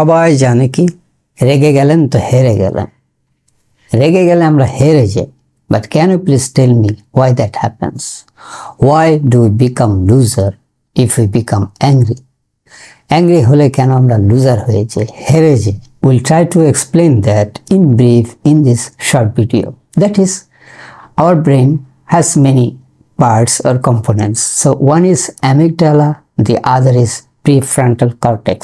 সবাই জানে কি রেগে গেলেন তো হেরে গেলেন রেগে গেলে আমরা হেরে যাই but can you please tell me why that happens why do become loser if you become angry angry হলে কেন আমরা লুজার হয়ে যাই হেরে যাই will try to explain that in brief in this short video that is our brain has many parts or components. So one is amygdala, the other is prefrontal cortex.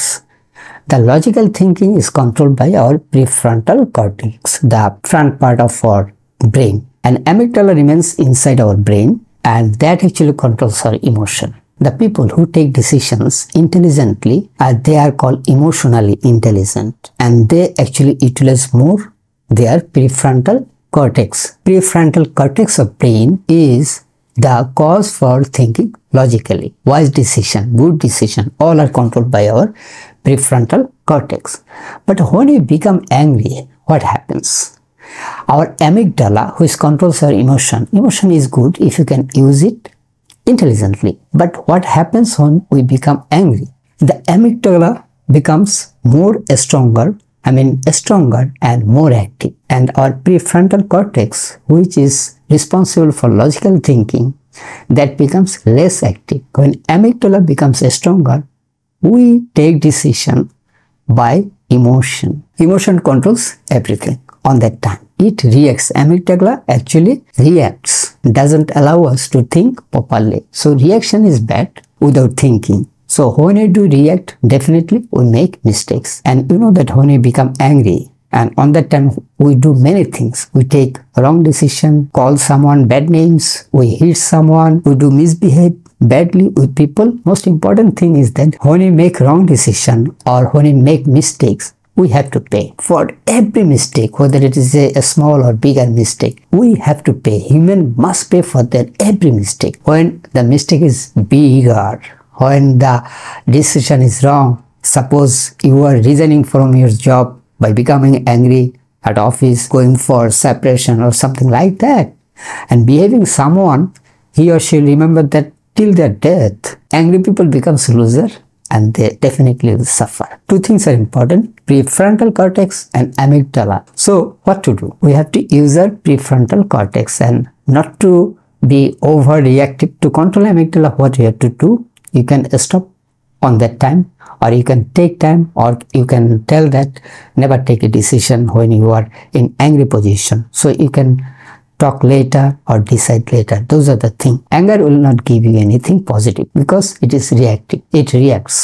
The logical thinking is controlled by our prefrontal cortex, the front part of our brain. And amygdala remains inside our brain and that actually controls our emotion. The people who take decisions intelligently, uh, they are called emotionally intelligent and they actually utilize more their prefrontal cortex. Prefrontal cortex of brain is the cause for thinking logically. Wise decision, good decision, all are controlled by our prefrontal cortex. But when we become angry, what happens? Our amygdala, which controls our emotion, emotion is good if you can use it intelligently. But what happens when we become angry? The amygdala becomes more stronger, I mean stronger and more active. And our prefrontal cortex, which is responsible for logical thinking that becomes less active. When amygdala becomes stronger, we take decision by emotion. Emotion controls everything on that time. It reacts. Amygdala actually reacts, doesn't allow us to think properly. So reaction is bad without thinking. So when we do react, definitely we make mistakes. And you know that when we become angry, and on that time we do many things we take wrong decision call someone bad names we hit someone we do misbehave badly with people most important thing is that when we make wrong decision or when we make mistakes we have to pay for every mistake whether it is a, a small or bigger mistake we have to pay human must pay for that every mistake when the mistake is bigger when the decision is wrong suppose you are resigning from your job by becoming angry at office, going for separation or something like that. And behaving someone, he or she remember that till their death, angry people becomes loser and they definitely will suffer. Two things are important, prefrontal cortex and amygdala. So what to do? We have to use our prefrontal cortex and not to be overreactive. To control amygdala, what you have to do, you can stop on that time or you can take time or you can tell that never take a decision when you are in angry position so you can talk later or decide later those are the thing anger will not give you anything positive because it is reactive it reacts